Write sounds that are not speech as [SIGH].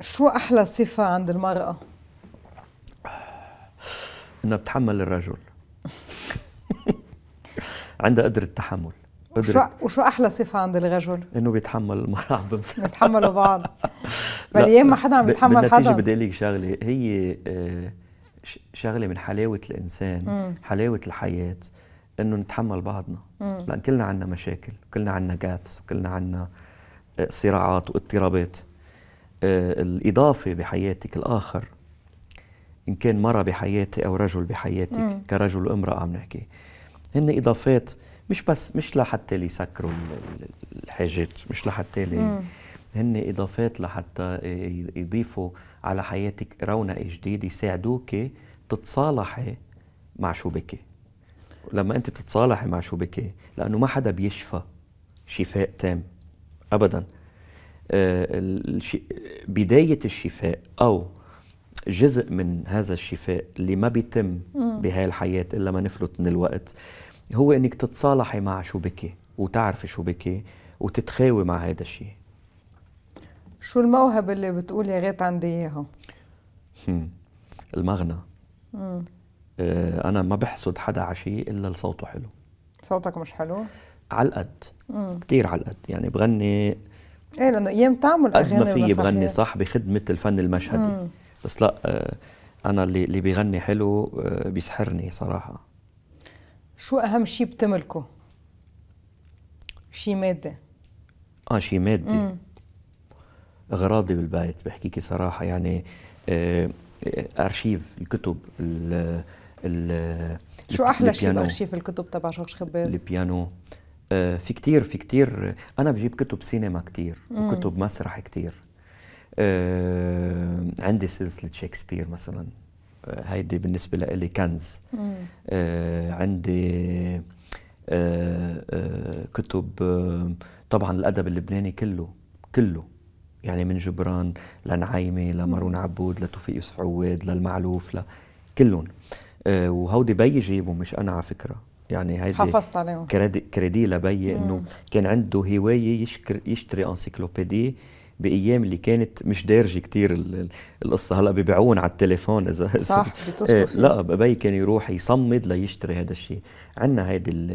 شو احلى صفه عند المراه انها بتحمل الرجل [LAUGHS] عندها قدره تحمل وشو وشو احلى صفه عند الرجل انه بيتحمل المراه [LAUGHS] بمسك بيتحملوا بعض [LAUGHS] بل ما حدا عم بيتحمل حدا بالنتيجه بدي لك شغله هي آه، شغله من حلاوه الانسان مم. حلاوه الحياه انه نتحمل بعضنا مم. لان كلنا عندنا مشاكل كلنا عندنا جابس كلنا عندنا آه، صراعات واضطرابات آه، الإضافة بحياتك الآخر إن كان مرة بحياتي أو رجل بحياتك مم. كرجل وامرأة عم نحكي هن إضافات مش بس مش لحتى لي يسكروا الحاجات مش لحتى لي هن إضافات لحتى يضيفوا على حياتك رونق جديد يساعدوك تتصالحي مع شو بكي لما أنت بتتصالحي مع شو بكي لأنه ما حدا بيشفى شفاء تام أبداً آه، بداية الشفاء أو جزء من هذا الشفاء اللي ما بيتم بهاي الحياة إلا ما نفلت من الوقت هو إنك تتصالحي مع شو بكي وتعرفي شو بكي وتتخاوي مع هذا الشيء شو الموهبة اللي بتقول يا غيت عندي إياها؟ المغنى آه أنا ما بحسد حدا على شيء إلا لصوته حلو صوتك مش حلو؟ على القد كثير على القد يعني بغني ايه لانه ايام تعمل قد ما في بغني صح بخدمه الفن المشهدي مم. بس لا آه، انا اللي اللي بيغني حلو آه، بيسحرني صراحه شو اهم شيء بتملكه شيء مادي اه شيء مادي اغراضي بالبيت بحكيكي صراحه يعني آه، ارشيف الكتب ال ال شو احلى شيء بارشيف الكتب تبع جورج خباز البيانو آه، في كتير في كتير انا بجيب كتب سينما كتير وكتب مسرح كتير آه، عندي سلسله شكسبير مثلا آه، هيدي بالنسبه لي كنز عندي كتب طبعا الادب اللبناني كله كله يعني من جبران لنعيمه لمارون عبود لتوفيق يوسف عواد للمعلوف لكلهم وهودي بيجيبهم مش انا على فكره يعني هيدي حافظت عليهم كريدي, كريدي لبي انه كان عنده هوايه يشكر يشتري انسيكلوبيديه بايام اللي كانت مش دارجه كتير القصه هلا ببيعون على التليفون اذا صح [LAUGHS] بتصرف إيه، لا بي كان يروح يصمد ليشتري هذا الشيء عندنا هيدي